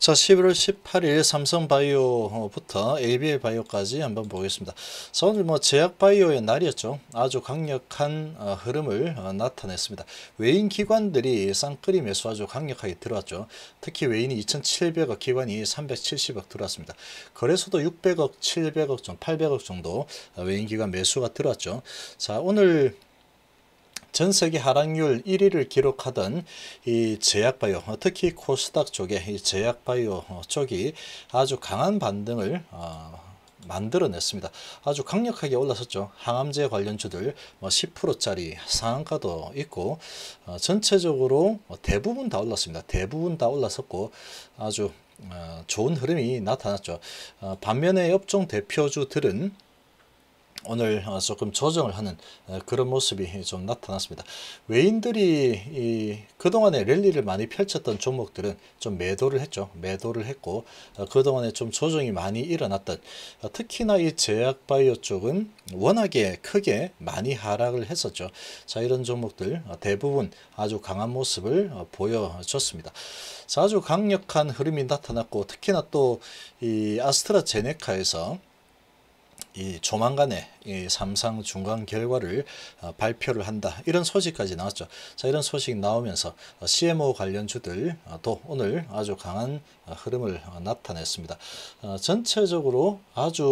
자, 11월 18일 삼성바이오부터 ABL바이오까지 한번 보겠습니다. 자, 오늘 뭐 제약바이오의 날이었죠. 아주 강력한 어, 흐름을 어, 나타냈습니다. 외인 기관들이 쌍끌이 매수 아주 강력하게 들어왔죠. 특히 외인이 2,700억, 기관이 370억 들어왔습니다. 거래소도 600억, 700억, 800억 정도 어, 외인 기관 매수가 들어왔죠. 자, 오늘 전 세계 하락률 1위를 기록하던 이 제약바이오 어, 특히 코스닥 쪽에 이 제약바이오 어, 쪽이 아주 강한 반등을 어, 만들어냈습니다. 아주 강력하게 올라섰죠. 항암제 관련주들 뭐 10%짜리 상한가도 있고 어, 전체적으로 뭐 대부분 다 올랐습니다. 대부분 다 올라섰고 아주 어, 좋은 흐름이 나타났죠. 어, 반면에 업종 대표주들은 오늘 어, 조금 조정을 하는 어, 그런 모습이 좀 나타났습니다. 외인들이 그동안에 랠리를 많이 펼쳤던 종목들은 좀 매도를 했죠. 매도를 했고 어, 그동안에 좀 조정이 많이 일어났던 특히나 이 제약바이오 쪽은 워낙에 크게 많이 하락을 했었죠. 자 이런 종목들 대부분 아주 강한 모습을 보여줬습니다. 자, 아주 강력한 흐름이 나타났고 특히나 또 이 아스트라제네카에서 이 조만간에 삼상 중간 결과를 어, 발표를 한다. 이런 소식까지 나왔죠. 자, 이런 소식 나오면서 어, CMO 관련 주들도 어, 오늘 아주 강한 흐름을 나타냈습니다. 전체적으로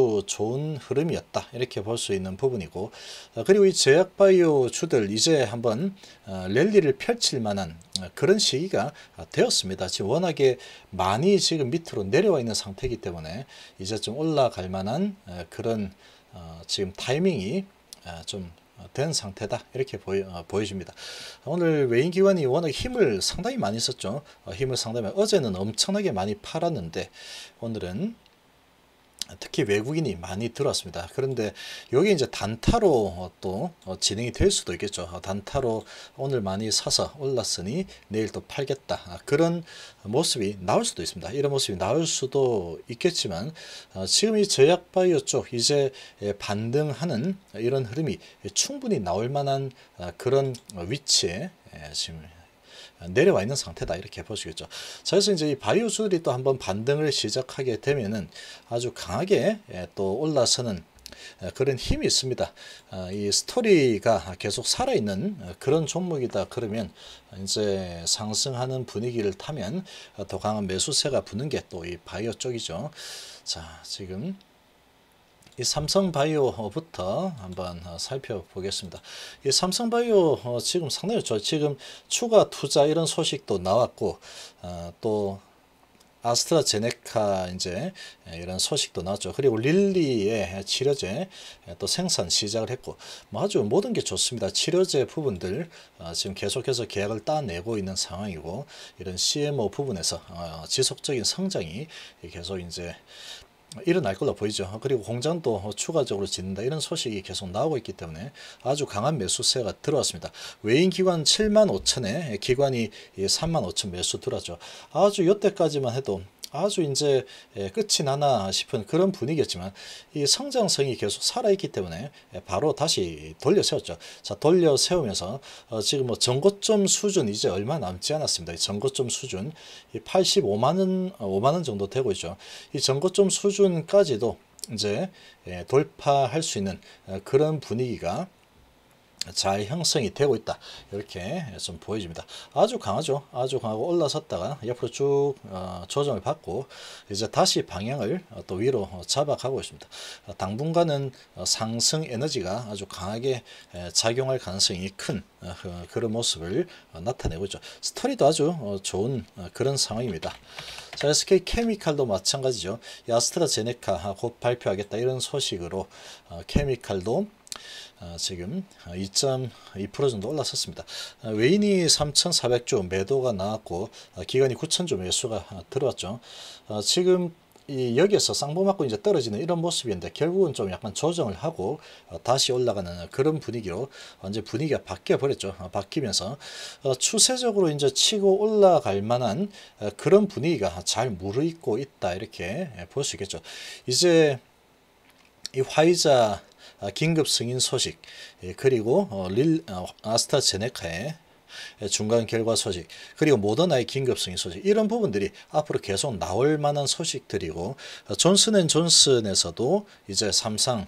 아주 좋은 흐름이었다. 이렇게 볼 수 있는 부분이고 그리고 이 제약바이오 주들 이제 한번 랠리를 펼칠 만한 그런 시기가 되었습니다. 지금 워낙에 많이 지금 밑으로 내려와 있는 상태이기 때문에 이제 좀 올라갈 만한 그런 어, 지금 타이밍이 어, 좀된 상태다 이렇게 보이, 어, 보여집니다 오늘 외인기관이 워낙 힘을 상당히 많이 썼죠 힘을 상당히 어제는 엄청나게 많이 팔았는데 오늘은 특히 외국인이 많이 들어왔습니다. 그런데 여기 이제 단타로 또 어, 진행이 될 수도 있겠죠. 어, 단타로 오늘 많이 사서 올랐으니 내일 또 팔겠다. 아, 그런 모습이 나올 수도 있습니다. 이런 모습이 나올 수도 있겠지만 어, 지금 이 제약바이오 쪽 이제 반등하는 이런 흐름이 충분히 나올 만한 그런 위치에 지금 내려와 있는 상태다 이렇게 보시겠죠. 자, 그래서 이제 이 바이오 수들이 또 한번 반등을 시작하게 되면은 아주 강하게 예, 또 올라서는 예, 그런 힘이 있습니다. 아, 이 스토리가 계속 살아있는 어, 그런 종목이다 그러면 이제 상승하는 분위기를 타면 더 강한 매수세가 부는 게 또 이 바이오 쪽이죠. 자 지금 이 삼성바이오부터 한번 어, 살펴보겠습니다. 이 삼성바이오 어, 지금 상당히 좋죠. 지금 추가 투자 이런 소식도 나왔고 어, 또 아스트라제네카 이제 예, 이런 소식도 나왔죠. 그리고 릴리의 치료제 예, 또 생산 시작을 했고 뭐 아주 모든 게 좋습니다. 치료제 부분들 지금 계속해서 계약을 따내고 있는 상황이고 이런 CMO 부분에서 지속적인 성장이 계속 이제 일어날 걸로 보이죠. 그리고 공장도 추가적으로 짓는다 이런 소식이 계속 나오고 있기 때문에 아주 강한 매수세가 들어왔습니다. 외인 기관 7만 5천에 기관이 3만 5천 매수 들어왔죠. 아주 여태까지만 해도 아주 이제 예, 끝이 나나 싶은 그런 분위기였지만 이 성장성이 계속 살아있기 때문에 예, 바로 다시 돌려 세웠죠. 자 돌려 세우면서 어, 지금 뭐 전고점 수준 이제 얼마 남지 않았습니다. 이 전고점 수준 85만 원 5만 원 정도 되고 있죠. 이 전고점 수준까지도 이제 예, 돌파할 수 있는 어, 그런 분위기가 잘 형성이 되고 있다 이렇게 좀 보여집니다 아주 강하죠 아주 강하고 올라섰다가 옆으로 쭉 어, 조정을 받고 이제 다시 방향을 또 위로 잡아가고 있습니다 당분간은 어, 상승 에너지가 아주 강하게 작용할 가능성이 큰 어, 그, 그런 모습을 나타내고 있죠 스토리도 아주 좋은 그런 상황입니다 자 SK 케미칼도 마찬가지죠 야스트라제네카 곧 발표하겠다 이런 소식으로 케미칼도 아, 지금 2.2% 정도 올라섰습니다. 아, 외인이 3,400조 매도가 나왔고 아, 기간이 9,000조 매수가 들어왔죠. 지금 이 여기에서 쌍봉 맞고 이제 떨어지는 이런 모습인데 결국은 좀 약간 조정을 하고 다시 올라가는 그런 분위기로 이제 분위기가 바뀌어 버렸죠. 바뀌면서 추세적으로 이제 치고 올라갈 만한 그런 분위기가 잘 무르익고 있다 이렇게 볼 수 있겠죠. 이제 이 화이자 아, 긴급 승인 소식 예, 그리고 어, 릴 어, 아스타제네카의 중간 결과 소식 그리고 모더나의 긴급 승인 소식 이런 부분들이 앞으로 계속 나올 만한 소식들이고 어, 존슨앤존슨에서도 이제 삼상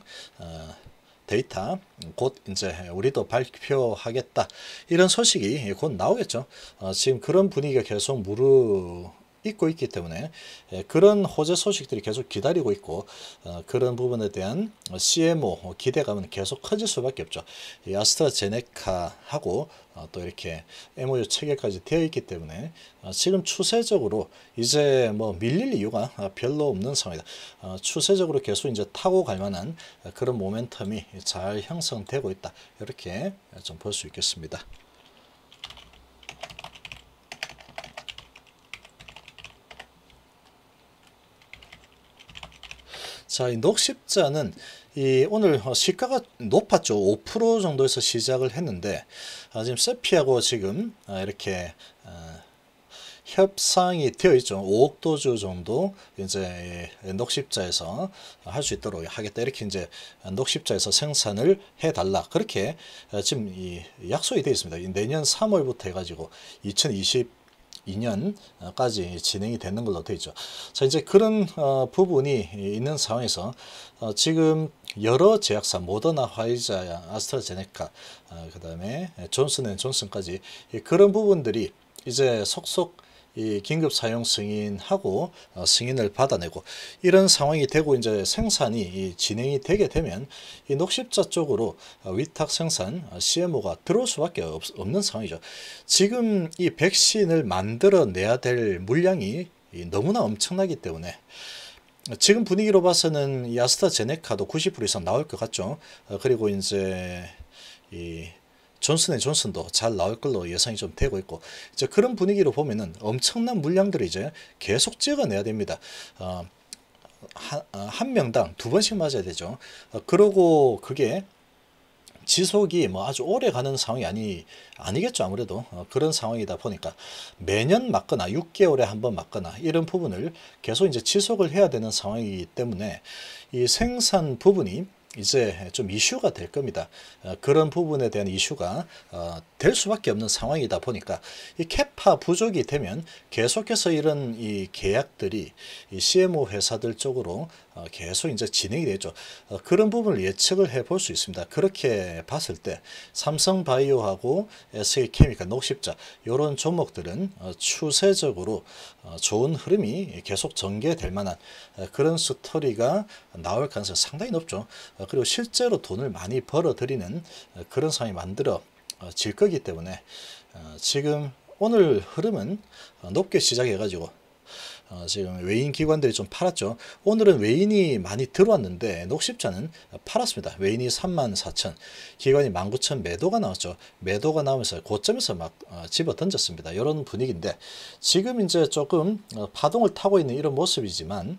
데이터 곧 이제 우리도 발표하겠다 이런 소식이 곧 나오겠죠. 지금 그런 분위기가 계속 무르 있고 있기 때문에 예, 그런 호재 소식들이 계속 기다리고 있고 어, 그런 부분에 대한 CMO 기대감은 계속 커질 수밖에 없죠. 아스트라제네카하고 어, 또 이렇게 MOU 체결까지 되어 있기 때문에 어, 지금 추세적으로 이제 뭐 밀릴 이유가 별로 없는 상황이다. 추세적으로 계속 이제 타고 갈 만한 그런 모멘텀이 잘 형성되고 있다. 이렇게 좀 볼 수 있겠습니다. 자, 이 녹십자는 이 오늘 어, 시가가 높았죠. 5% 정도에서 시작을 했는데 아, 지금 세피하고 지금 아, 이렇게 아, 협상이 되어 있죠. 5억 도주 정도 이제 예, 녹십자에서 할 수 있도록 하겠다. 이렇게 이제 녹십자에서 생산을 해달라. 그렇게 아, 지금 이 약속이 되어 있습니다. 내년 3월부터 해가지고 2020 2022년까지 진행이 되는 걸로 되어 있죠. 자 이제 그런 어, 부분이 있는 상황에서 어, 지금 여러 제약사 모더나, 화이자, 아스트라제네카, 어, 그 다음에 존슨앤존슨까지 그런 부분들이 이제 속속 이 긴급 사용 승인하고 어, 승인을 받아내고 이런 상황이 되고 이제 생산이 진행이 되게 되면 이 녹십자 쪽으로 어, 위탁 생산 CMO가 어, 들어올 수밖에 없, 없는 상황이죠. 지금 이 백신을 만들어내야 될 물량이 너무나 엄청나기 때문에 어, 지금 분위기로 봐서는 야스타제네카도 90% 이상 나올 것 같죠. 그리고 이제 이 존슨 앤 존슨도 잘 나올 걸로 예상이 좀 되고 있고 이제 그런 분위기로 보면은 엄청난 물량들을 이제 계속 찍어내야 됩니다. 어, 한, 어, 한 명당 두 번씩 맞아야 되죠. 어, 그러고 그게 지속이 뭐 아주 오래 가는 상황이 아니 아니겠죠 아무래도 어, 그런 상황이다 보니까 매년 맞거나 6개월에 한번 맞거나 이런 부분을 계속 이제 지속을 해야 되는 상황이기 때문에 이 생산 부분이 이제 좀 이슈가 될 겁니다. 어, 그런 부분에 대한 이슈가 어, 될 수밖에 없는 상황이다 보니까 이 캐파 부족이 되면 계속해서 이런 이 계약들이 이 CMO 회사들 쪽으로 어, 계속 이제 진행이 되죠. 어, 그런 부분을 예측을 해볼 수 있습니다. 그렇게 봤을 때 삼성바이오하고 SK케미칼, 녹십자 이런 종목들은 어, 추세적으로 어, 좋은 흐름이 계속 전개될 만한 어, 그런 스토리가 나올 가능성이 상당히 높죠. 어, 그리고 실제로 돈을 많이 벌어들이는 그런 상황이 만들어 어, 질 거기 때문에 어, 지금 오늘 흐름은 어, 높게 시작해 가지고 지금 외인 기관들이 좀 팔았죠. 오늘은 외인이 많이 들어왔는데 녹십자는 팔았습니다. 외인이 34,000, 기관이 19,000 매도가 나왔죠. 매도가 나오면서 고점에서 막 집어 던졌습니다. 이런 분위기인데 지금 이제 조금 파동을 타고 있는 이런 모습이지만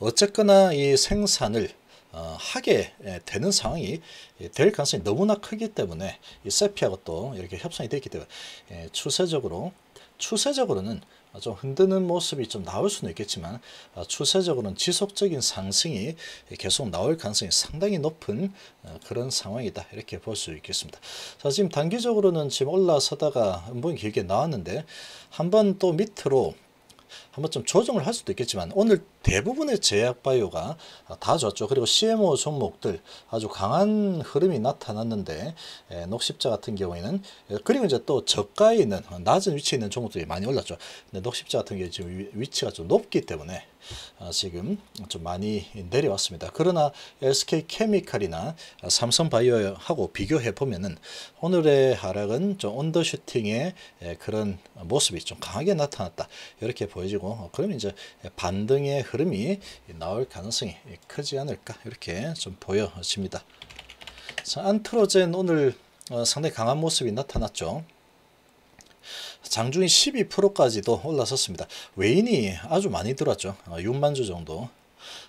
어쨌거나 이 생산을 어, 하게 예, 되는 상황이 될 가능성이 너무나 크기 때문에 이 세피하고 또 이렇게 협상이 되기 때문에 예, 추세적으로 추세적으로는 좀 흔드는 모습이 좀 나올 수는 있겠지만 어, 추세적으로는 지속적인 상승이 계속 나올 가능성이 상당히 높은 어, 그런 상황이다 이렇게 볼 수 있겠습니다. 자 지금 단기적으로는 지금 올라서다가 한번 길게 나왔는데 한 번 또 밑으로 한번 좀 조정을 할 수도 있겠지만 오늘 대부분의 제약바이오가 다 좋았죠. 그리고 CMO 종목들 아주 강한 흐름이 나타났는데 녹십자 같은 경우에는 그리고 이제 또 저가에 있는 낮은 위치에 있는 종목들이 많이 올랐죠. 근데 녹십자 같은 게 지금 위치가 좀 높기 때문에 아, 지금 좀 많이 내려왔습니다. 그러나 SK 케미칼이나 삼성바이오하고 비교해 보면은 오늘의 하락은 좀 언더슈팅의 그런 모습이 좀 강하게 나타났다 이렇게 보여지고 어, 그럼 이제 반등의 흐름이 나올 가능성이 크지 않을까 이렇게 좀 보여집니다. 자, 안트로젠 오늘 어, 상당히 강한 모습이 나타났죠. 장중이 12%까지도 올라섰습니다. 외인이 아주 많이 들어왔죠. 6만 어, 주 정도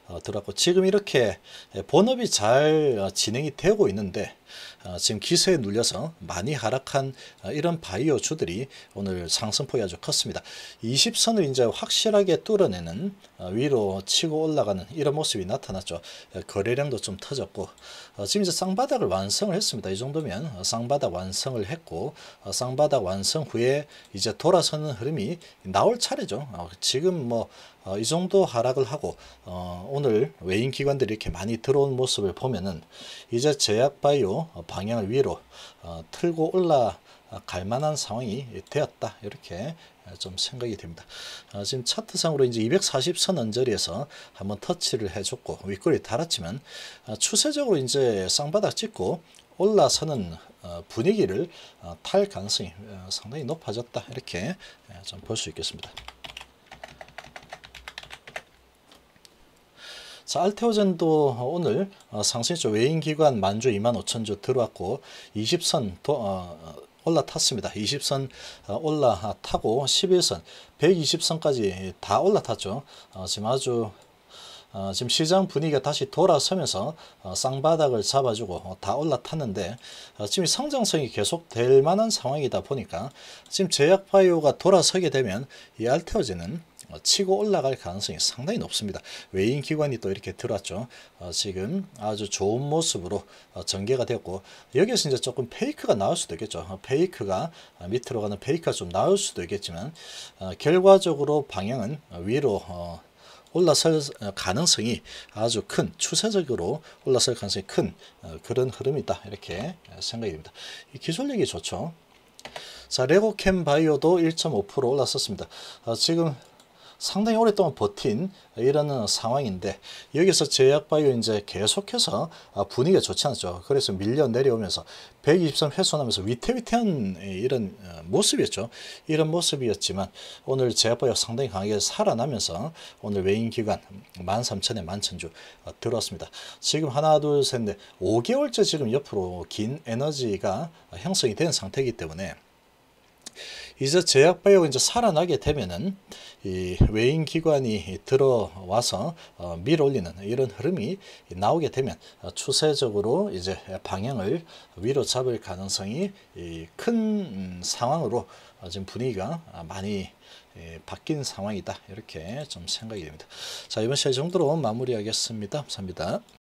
어, 들어왔고 지금 이렇게 본업이 잘 진행이 되고 있는데 어, 지금 기세에 눌려서 많이 하락한 어, 이런 바이오주들이 오늘 상승폭이 아주 컸습니다. 20선을 이제 확실하게 뚫어내는 어, 위로 치고 올라가는 이런 모습이 나타났죠. 거래량도 좀 터졌고 지금 이제 쌍바닥을 완성을 했습니다. 이 정도면 쌍바닥 완성을 했고 쌍바닥 완성 후에 이제 돌아서는 흐름이 나올 차례죠. 지금 뭐 이 정도 하락을 하고 오늘 외인 기관들이 이렇게 많이 들어온 모습을 보면은 이제 제약바이오 어, 방향을 위로 어, 틀고 올라갈 만한 상황이 되었다 이렇게 어, 좀 생각이 됩니다. 지금 차트상으로 이제 240선 언저리에서 한번 터치를 해줬고 윗꼬리 달았지만 추세적으로 이제 쌍바닥 찍고 올라서는 분위기를 탈 가능성이 상당히 높아졌다 이렇게 좀 볼 수 있겠습니다. 자, 알테오젠도 오늘 어, 상승했죠. 외인기관 만주 25,000주 들어왔고 20선 도, 어, 어 올라탔습니다. 20선 어, 올라타고 11선, 120선까지 다 올라탔죠. 어, 지금 아주 어, 지금 시장 분위기가 다시 돌아서면서 어, 쌍바닥을 잡아주고 어, 다 올라탔는데 지금 성장성이 계속될 만한 상황이다 보니까 지금 제약바이오가 돌아서게 되면 이알테오젠은 어, 치고 올라갈 가능성이 상당히 높습니다. 외인 기관이 또 이렇게 들어왔죠. 어, 지금 아주 좋은 모습으로 어, 전개가 되고 여기에서 이제 조금 페이크가 나올 수도 있겠죠. 페이크가 밑으로 가는 페이크가 좀 나올 수도 있겠지만 결과적으로 방향은 위로 올라설 가능성이 아주 큰 추세적으로 올라설 가능성이 큰 그런 흐름이다 이렇게 생각이 됩니다. 기술력이 좋죠. 자 레고캠 바이오도 1.5% 올랐었습니다. 지금 상당히 오랫동안 버틴 이런 상황인데 여기서 제약바이오 이제 계속해서 아, 분위기가 좋지 않죠. 그래서 밀려 내려오면서 123 훼손하면서 위태위태한 예, 이런 어, 모습이었죠. 이런 모습이었지만 오늘 제약바이오 상당히 강하게 살아나면서 오늘 외인기간 13,000에 11,000주 어, 들어왔습니다. 지금 하나 둘 셋 넷 5개월째 지금 옆으로 긴 에너지가 형성이 된 상태이기 때문에 이제 제약바이오가 이제 살아나게 되면은 이 외인 기관이 들어와서 어, 밀어올리는 이런 흐름이 나오게 되면 어, 추세적으로 이제 방향을 위로 잡을 가능성이 큰 음, 상황으로 어, 지금 분위기가 아, 많이 예, 바뀐 상황이다 이렇게 좀 생각이 됩니다. 자 이번 시간 정도로 마무리하겠습니다. 감사합니다.